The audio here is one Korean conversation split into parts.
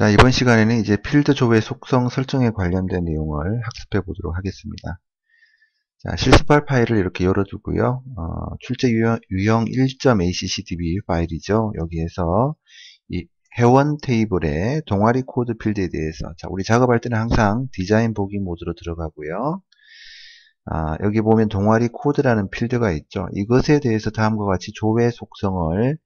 자, 이번 시간에는 이제 필드 조회 속성 설정에 관련된 내용을 학습해 보도록 하겠습니다. 자, 실습할 파일을 이렇게 열어두고요. 어, 출제 유형, 유형 1.accdb 파일이죠. 여기에서 이 회원 테이블에 동아리 코드 필드에 대해서 자, 우리 작업할 때는 항상 디자인 보기 모드로 들어가고요. 아, 여기 보면 동아리 코드라는 필드가 있죠. 이것에 대해서 다음과 같이 조회 속성을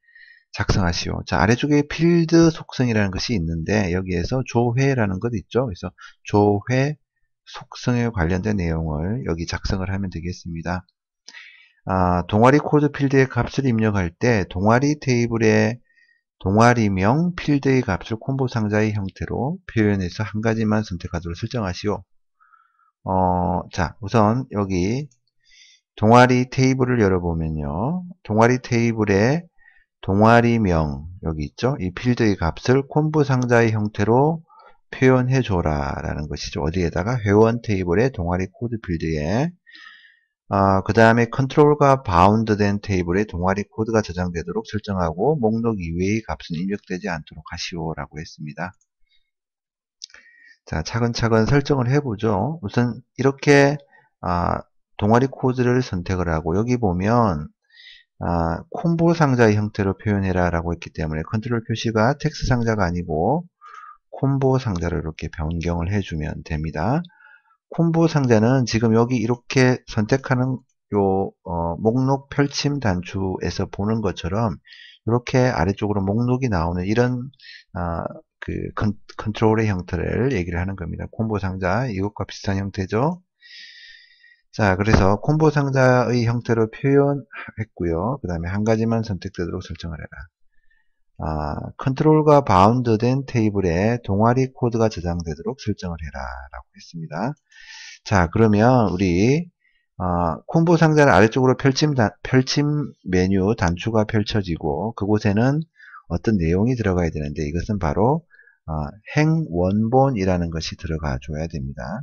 작성하시오. 자, 아래쪽에 필드 속성이라는 것이 있는데 여기에서 조회라는 것 있죠. 그래서 조회 속성에 관련된 내용을 여기 작성을 하면 되겠습니다. 아, 동아리 코드 필드의 값을 입력할 때 동아리 테이블에 동아리명 필드의 값을 콤보 상자의 형태로 표현해서 한 가지만 선택하도록 설정하시오. 어, 자, 우선 여기 동아리 테이블을 열어보면요. 동아리 테이블에 동아리명 여기 있죠? 이 필드의 값을 콤보 상자의 형태로 표현해 줘라 라는 것이죠. 어디에다가 회원 테이블의 동아리 코드 필드에 어, 아, 그 다음에 컨트롤과 바운드된 테이블에 동아리 코드가 저장되도록 설정하고 목록 이외의 값은 입력되지 않도록 하시오 라고 했습니다. 자 차근차근 설정을 해보죠. 우선 이렇게 아, 동아리 코드를 선택을 하고 여기 보면 아, 콤보 상자의 형태로 표현해라 라고 했기 때문에 컨트롤 표시가 텍스 상자가 아니고 콤보 상자로 이렇게 변경을 해주면 됩니다. 콤보 상자는 지금 여기 이렇게 선택하는 요 어, 목록 펼침 단추에서 보는 것처럼 이렇게 아래쪽으로 목록이 나오는 이런 어, 그 컨, 컨트롤의 형태를 얘기를 하는 겁니다. 콤보 상자 이것과 비슷한 형태죠. 자 그래서 콤보 상자의 형태로 표현했고요 그 다음에 한 가지만 선택되도록 설정을 해라 아, 컨트롤과 바운드 된 테이블에 동아리 코드가 저장되도록 설정을 해라 라고 했습니다 자 그러면 우리 어, 콤보 상자를 아래쪽으로 펼침, 단, 펼침 메뉴 단추가 펼쳐지고 그곳에는 어떤 내용이 들어가야 되는데 이것은 바로 어, 행원본이라는 것이 들어가 줘야 됩니다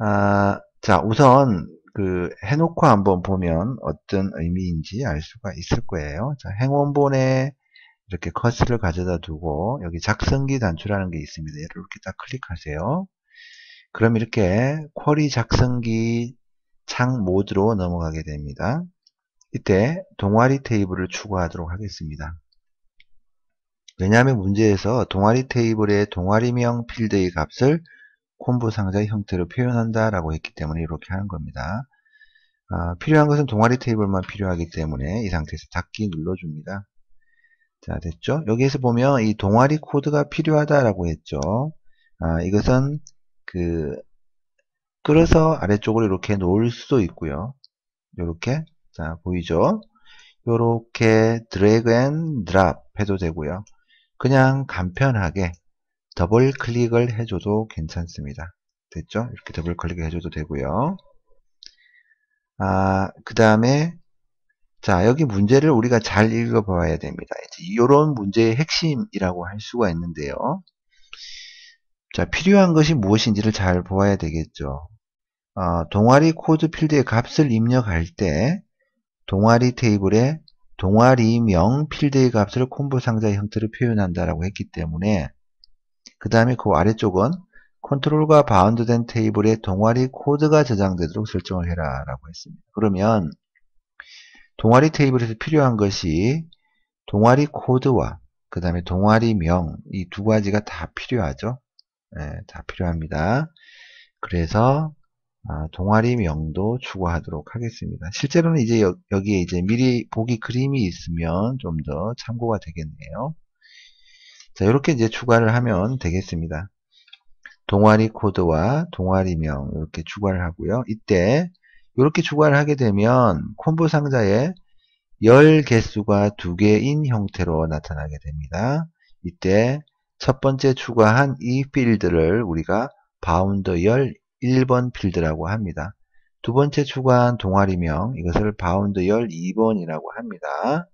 아, 자, 우선 그 해놓고 한번 보면 어떤 의미인지 알 수가 있을 거예요. 자, 행원본에 이렇게 커스를 가져다 두고 여기 작성기 단추라는 게 있습니다. 얘를 이렇게 딱 클릭하세요. 그럼 이렇게 쿼리 작성기 창 모드로 넘어가게 됩니다. 이때 동아리 테이블을 추가하도록 하겠습니다. 왜냐하면 문제에서 동아리 테이블의 동아리명 필드의 값을 콤보 상자의 형태로 표현한다 라고 했기 때문에 이렇게 하는 겁니다. 아, 필요한 것은 동아리 테이블만 필요하기 때문에 이 상태에서 닫기 눌러줍니다. 자 됐죠? 여기에서 보면 이 동아리 코드가 필요하다라고 했죠. 아, 이것은 그 끌어서 아래쪽으로 이렇게 놓을 수도 있고요. 이렇게 자 보이죠? 이렇게 드래그 앤 드랍 해도 되고요. 그냥 간편하게 더블 클릭을 해줘도 괜찮습니다. 됐죠? 이렇게 더블 클릭을 해줘도 되고요. 아, 그 다음에 자 여기 문제를 우리가 잘 읽어봐야 됩니다. 이런 문제의 핵심이라고 할 수가 있는데요. 자 필요한 것이 무엇인지를 잘 보아야 되겠죠. 어, 동아리 코드 필드의 값을 입력할 때 동아리 테이블에 동아리명 필드의 값을 콤보 상자 형태로 표현한다라고 했기 때문에 그 다음에 그 아래쪽은 컨트롤과 바운드된 테이블에 동아리 코드가 저장되도록 설정을 해라 라고 했습니다. 그러면 동아리 테이블에서 필요한 것이 동아리 코드와 그 다음에 동아리 명 이 두 가지가 다 필요하죠. 네, 다 필요합니다. 그래서 아, 동아리 명도 추구하도록 하겠습니다. 실제로는 이제 여기에 이제 미리 보기 그림이 있으면 좀 더 참고가 되겠네요. 자, 이렇게 이제 추가를 하면 되겠습니다. 동아리 코드와 동아리명 이렇게 추가를 하고요. 이때 이렇게 추가를 하게 되면 콤보 상자에 열 개수가 두 개인 형태로 나타나게 됩니다. 이때 첫 번째 추가한 이 필드를 우리가 바운더 열 1번 필드라고 합니다. 두 번째 추가한 동아리명 이것을 바운드 12번이라고 합니다.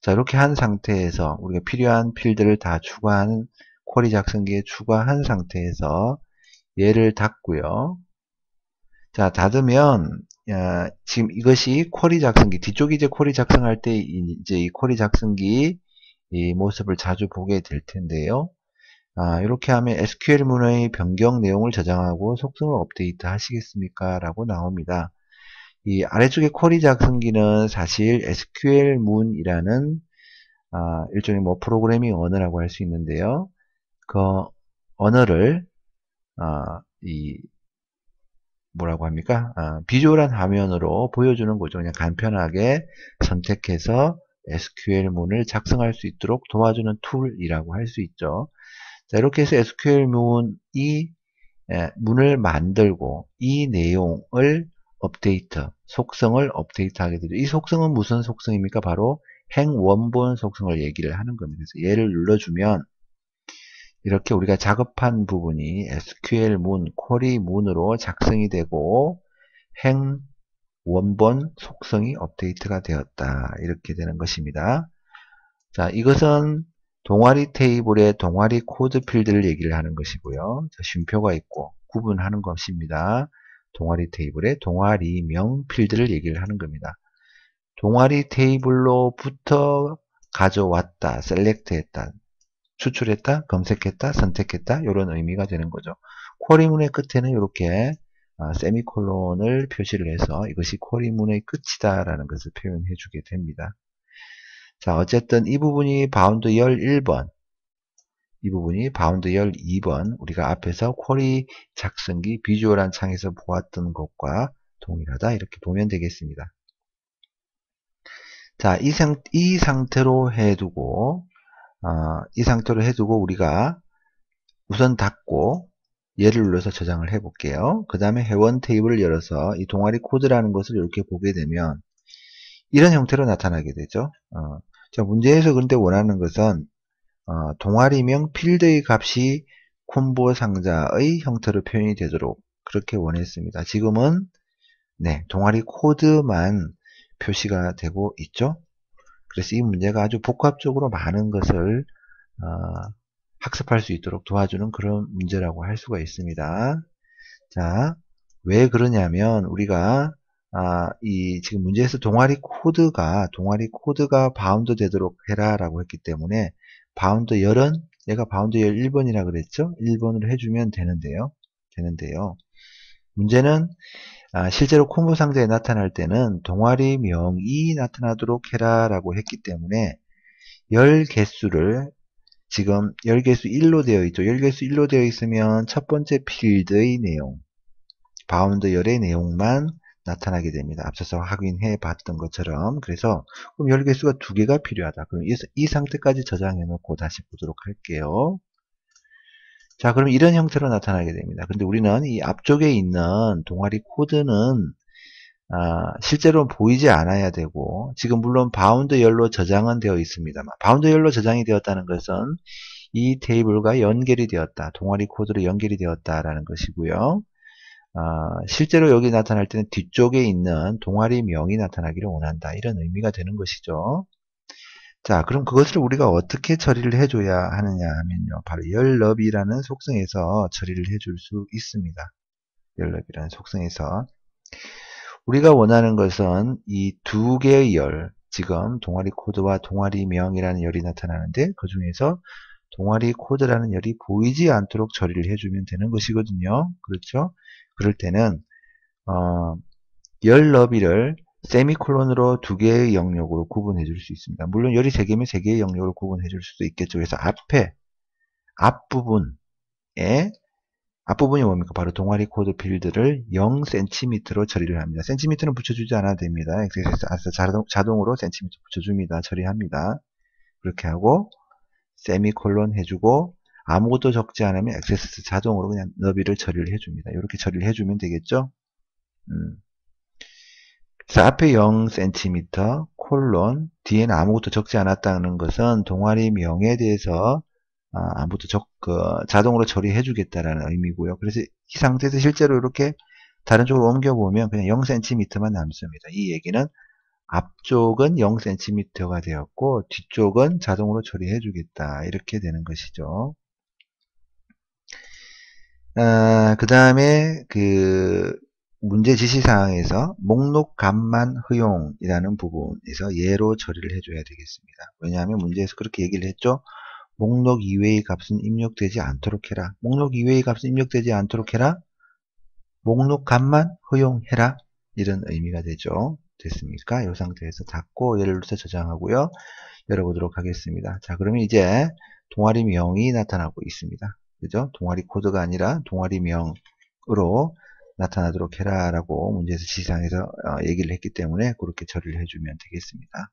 자 이렇게 한 상태에서 우리가 필요한 필드를 다추가한 쿼리 작성기에 추가한 상태에서 얘를 닫고요. 자 닫으면 야, 아, 지금 이것이 쿼리 작성기 뒤쪽이 이제 쿼리 작성할 때 이제 이 쿼리 작성기 이 모습을 자주 보게 될 텐데요. 아, 이렇게 하면 SQL 문의 변경 내용을 저장하고 속성을 업데이트 하시겠습니까? 라고 나옵니다. 이 아래쪽에 쿼리 작성기는 사실 SQL 문이라는 아, 일종의 뭐 프로그래밍 언어라고 할 수 있는데요. 그 언어를 아, 이 뭐라고 합니까? 아, 비주얼한 화면으로 보여주는 거죠. 그냥 간편하게 선택해서 SQL 문을 작성할 수 있도록 도와주는 툴이라고 할 수 있죠. 자, 이렇게 해서 SQL 문이 예, 문을 만들고 이 내용을 업데이트, 속성을 업데이트하게 되죠. 이 속성은 무슨 속성입니까? 바로 행 원본 속성을 얘기를 하는 겁니다. 그래서 얘를 눌러주면 이렇게 우리가 작업한 부분이 SQL 문, 쿼리 문으로 작성이 되고 행 원본 속성이 업데이트가 되었다. 이렇게 되는 것입니다. 자, 이것은 동아리 테이블의 동아리 코드 필드를 얘기를 하는 것이고요. 쉼표가 있고 구분하는 것입니다. 동아리 테이블의 동아리명 필드를 얘기를 하는 겁니다. 동아리 테이블로부터 가져왔다, 셀렉트했다, 추출했다, 검색했다, 선택했다 이런 의미가 되는 거죠. 쿼리문의 끝에는 이렇게 아, 세미콜론을 표시를 해서 이것이 쿼리문의 끝이다 라는 것을 표현해 주게 됩니다. 자 어쨌든 이 부분이 바운드 11번 이 부분이 바운드 열 2번 우리가 앞에서 쿼리 작성기 비주얼한 창에서 보았던 것과 동일하다 이렇게 보면 되겠습니다. 자, 이, 상, 이 상태로 해두고 어, 이 상태로 해두고 우리가 우선 닫고 얘를 눌러서 저장을 해볼게요. 그 다음에 회원 테이블을 열어서 이 동아리 코드라는 것을 이렇게 보게 되면 이런 형태로 나타나게 되죠. 어, 자, 문제에서 그런데 원하는 것은 어, 동아리명 필드의 값이 콤보 상자의 형태로 표현이 되도록 그렇게 원했습니다. 지금은 네, 동아리 코드만 표시가 되고 있죠. 그래서 이 문제가 아주 복합적으로 많은 것을 어, 학습할 수 있도록 도와주는 그런 문제라고 할 수가 있습니다. 자, 왜 그러냐면 우리가 아, 이 지금 문제에서 동아리 코드가 동아리 코드가 바운드 되도록 해라라고 했기 때문에 바운드 열은 얘가 바운드 열1번이라 그랬죠? 1번으로 해주면 되는데요. 되는데요. 문제는 아, 실제로 콤보 상자에 나타날 때는 동아리 명이 나타나도록 해라 라고 했기 때문에 열 개수를 지금 열 개수 1로 되어 있죠. 열 개수 1로 되어 있으면 첫 번째 필드의 내용, 바운드 열의 내용만 나타나게 됩니다. 앞서서 확인해 봤던 것처럼 그래서 그럼 열개수가 두 개가 필요하다. 그럼 이, 이 상태까지 저장해 놓고 다시 보도록 할게요. 자 그럼 이런 형태로 나타나게 됩니다. 근데 우리는 이 앞쪽에 있는 동아리 코드는 아, 실제로 보이지 않아야 되고 지금 물론 바운드 열로 저장은 되어 있습니다만 바운드 열로 저장이 되었다는 것은 이 테이블과 연결이 되었다 동아리 코드로 연결이 되었다라는 것이고요 아, 실제로 여기 나타날 때는 뒤쪽에 있는 동아리 명이 나타나기를 원한다. 이런 의미가 되는 것이죠. 자, 그럼 그것을 우리가 어떻게 처리를 해줘야 하느냐 하면요. 바로 열럽이라는 속성에서 처리를 해줄 수 있습니다. 열럽이라는 속성에서. 우리가 원하는 것은 이 두 개의 열, 지금 동아리 코드와 동아리 명이라는 열이 나타나는데 그 중에서 동아리 코드라는 열이 보이지 않도록 처리를 해주면 되는 것이거든요. 그렇죠? 그럴 때는 어, 열 너비를 세미콜론으로 두 개의 영역으로 구분해 줄 수 있습니다. 물론 열이 세 개면 세 개의 영역으로 구분해 줄 수도 있겠죠. 그래서 앞에 앞부분에 앞부분이 뭡니까? 바로 동아리 코드 필드를 0cm로 처리를 합니다. 센티미터는 붙여주지 않아도 됩니다. 엑셀에 자동, 자동으로 센티미터 붙여줍니다. 처리합니다. 그렇게 하고 세미콜론 해주고 아무것도 적지 않으면 액세스 자동으로 그냥 너비를 처리를 해줍니다. 이렇게 처리를 해주면 되겠죠? 음. 그래서 앞에 0cm 콜론 뒤에는 아무것도 적지 않았다는 것은 동아리 명에 대해서 아, 무것도 적, 어, 자동으로 처리해 주겠다라는 의미고요. 그래서 이 상태에서 실제로 이렇게 다른 쪽으로 옮겨보면 그냥 0cm만 남습니다. 이 얘기는 앞쪽은 0cm가 되었고 뒤쪽은 자동으로 처리해 주겠다 이렇게 되는 것이죠. 어, 그 다음에 그 문제 지시사항에서 목록값만 허용이라는 부분에서 예로 처리를 해줘야 되겠습니다. 왜냐하면 문제에서 그렇게 얘기를 했죠. 목록 이외의 값은 입력되지 않도록 해라. 목록 이외의 값은 입력되지 않도록 해라. 목록 값만 허용해라. 이런 의미가 되죠. 됐습니까? 이 상태에서 닫고 예를 들어서 저장하고요. 열어보도록 하겠습니다. 자, 그러면 이제 동아리 명이 나타나고 있습니다. 그죠? 동아리 코드가 아니라 동아리명으로 나타나도록 해라 라고 문제에서 지상에서 어, 얘기를 했기 때문에 그렇게 처리를 해주면 되겠습니다.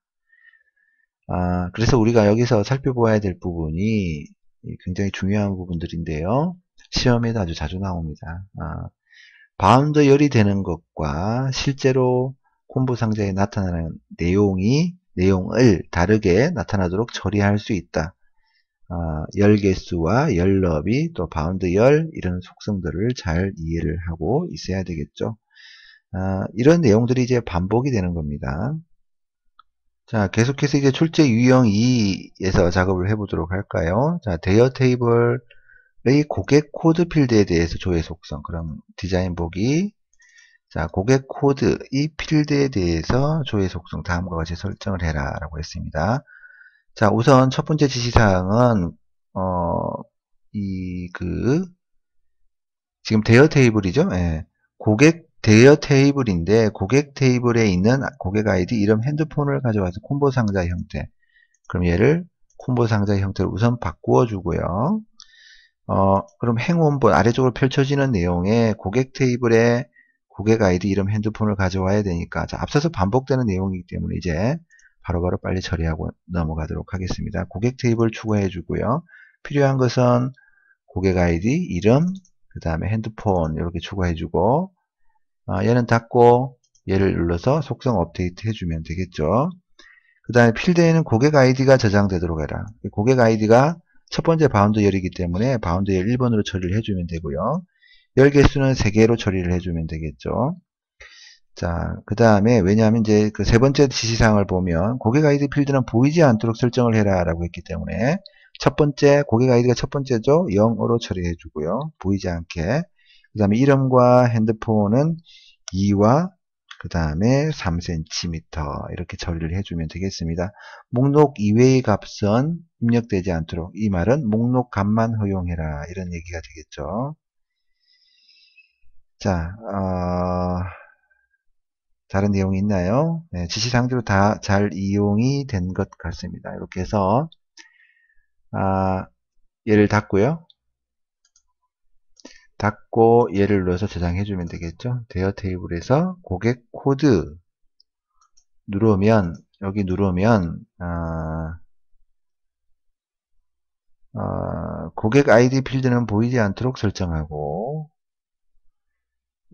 아, 그래서 우리가 여기서 살펴봐야 될 부분이 굉장히 중요한 부분들인데요. 시험에도 아주 자주 나옵니다. 아, 바운드 열이 되는 것과 실제로 콤보 상자에 나타나는 내용이 내용을 다르게 나타나도록 처리할 수 있다. 어, 열 개수와 열 너비, 또 바운드 열 이런 속성들을 잘 이해를 하고 있어야 되겠죠. 어, 이런 내용들이 이제 반복이 되는 겁니다. 자, 계속해서 이제 출제 유형 2에서 작업을 해보도록 할까요? 자, 대여 테이블의 고객 코드 필드에 대해서 조회 속성. 그럼 디자인 보기. 자, 고객 코드 이 필드에 대해서 조회 속성 다음과 같이 설정을 해라 라고 했습니다. 자, 우선 첫 번째 지시사항은, 어, 이, 그, 지금 대여 테이블이죠? 예. 고객 대여 테이블인데, 고객 테이블에 있는 고객 아이디 이름 핸드폰을 가져와서 콤보 상자 형태. 그럼 얘를 콤보 상자 형태로 우선 바꾸어 주고요. 어, 그럼 행원본 아래쪽으로 펼쳐지는 내용에 고객 테이블에 고객 아이디 이름 핸드폰을 가져와야 되니까 자, 앞서서 반복되는 내용이기 때문에 이제 바로바로 빨리 처리하고 넘어가도록 하겠습니다. 고객 테이블 추가해 주고요. 필요한 것은 고객 아이디, 이름, 그 다음에 핸드폰 이렇게 추가해 주고 아, 얘는 닫고 얘를 눌러서 속성 업데이트 해주면 되겠죠. 그 다음에 필드에는 고객 아이디가 저장되도록 해라. 고객 아이디가 첫 번째 바운드 열이기 때문에 바운드 열 1번으로 처리를 해주면 되고요. 열 개수는 3개로 처리를 해주면 되겠죠. 자, 그 다음에 왜냐하면 이제 그 세 번째 지시사항을 보면 고객 아이디 필드는 보이지 않도록 설정을 해라 라고 했기 때문에 첫 번째 고객 아이디가 첫 번째죠. 0으로 처리해 주고요. 보이지 않게 그 다음에 이름과 핸드폰은 2와 그 다음에 3cm 이렇게 처리를 해주면 되겠습니다. 목록 이외의 값은 입력되지 않도록 이 말은 목록 값만 허용해라 이런 얘기가 되겠죠. 자, 어... 다른 내용이 있나요? 네, 지시상대로다 잘 이용이 된 것 같습니다. 이렇게 해서 아, 얘를 닫고요. 닫고 얘를 눌러서 저장해 주면 되겠죠. 대여 테이블에서 고객 코드 누르면 여기 누르면 아, 아, 고객 아이디 필드는 보이지 않도록 설정하고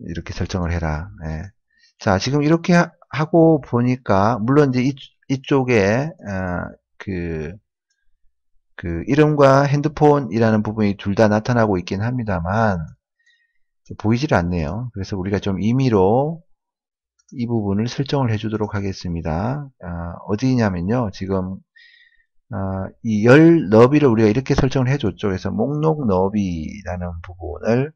이렇게 설정을 해라. 네. 자, 지금 이렇게 하, 하고 보니까 물론 이제 이, 이쪽에 어, 그, 그 이름과 핸드폰이라는 부분이 둘 다 나타나고 있긴 합니다만 보이질 않네요. 그래서 우리가 좀 임의로 이 부분을 설정을 해주도록 하겠습니다. 아, 어, 디냐면요 지금 어, 아, 이열 너비를 우리가 이렇게 설정을 해줬죠. 그래서 목록 너비라는 부분을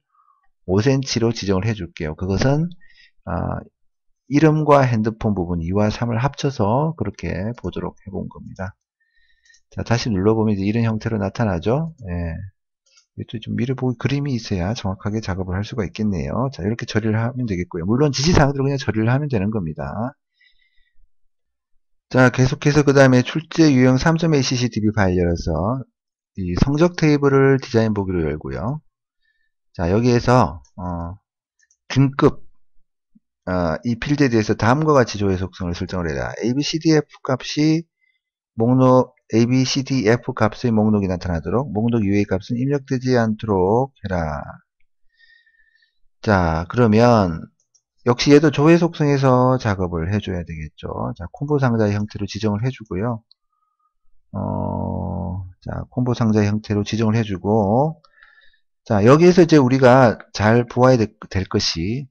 5cm로 지정을 해줄게요. 그것은 어, 이름과 핸드폰 부분 2와 3을 합쳐서 그렇게 보도록 해본 겁니다. 자, 다시 눌러보면 이제 이런 형태로 나타나죠. 예. 이것도 좀 미리 보기 그림이 있어야 정확하게 작업을 할 수가 있겠네요. 자, 이렇게 처리를 하면 되겠고요. 물론 지시사항들로 그냥 처리를 하면 되는 겁니다. 자, 계속해서 그 다음에 출제 유형 3.acc db 파일 열어서 이 성적 테이블을 디자인 보기로 열고요. 자, 여기에서 어, 등급 아, 이 필드에 대해서 다음과 같이 조회 속성을 설정을 해라. A, B, C, D, F 값이 목록 A, B, C, D, F 값의 목록이 나타나도록 목록 UA 값은 입력되지 않도록 해라. 자, 그러면 역시 얘도 조회 속성에서 작업을 해줘야 되겠죠. 자, 콤보 상자 형태로 지정을 해주고요. 어, 자, 콤보 상자 형태로 지정을 해주고, 자, 여기에서 이제 우리가 잘 보아야 될, 될 것이,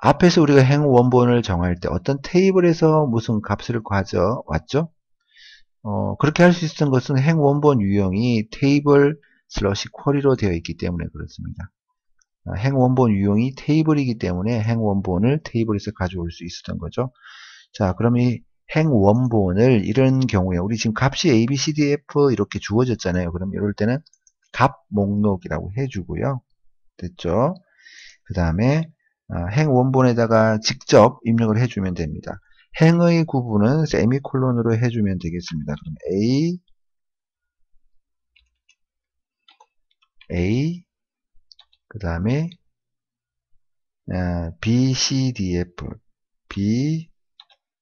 앞에서 우리가 행 원본을 정할 때 어떤 테이블에서 무슨 값을 가져왔죠? 어, 그렇게 할 수 있었던 것은 행 원본 유형이 테이블 슬러시 쿼리로 되어 있기 때문에 그렇습니다. 아, 행 원본 유형이 테이블이기 때문에 행 원본을 테이블에서 가져올 수 있었던 거죠. 자, 그럼 이 행 원본을 이런 경우에 우리 지금 값이 A, B, C, D, F 이렇게 주어졌잖아요. 그럼 이럴 때는 값 목록이라고 해주고요. 됐죠? 그 다음에 아, 행 원본에다가 직접 입력을 해주면 됩니다. 행의 구분은 세미콜론으로 해주면 되겠습니다. 그럼 a a 그 다음에 아, b c d f b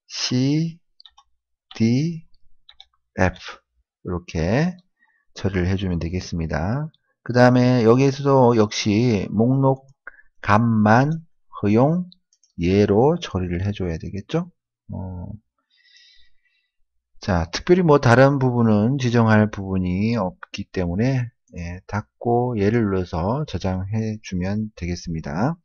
c d f 이렇게 처리를 해주면 되겠습니다. 그 다음에 여기에서도 역시 목록 값만 허용 예로 처리를 해줘야 되겠죠. 어. 자, 특별히 뭐 다른 부분은 지정할 부분이 없기 때문에 예, 닫고 예를 눌러서 저장해 주면 되겠습니다.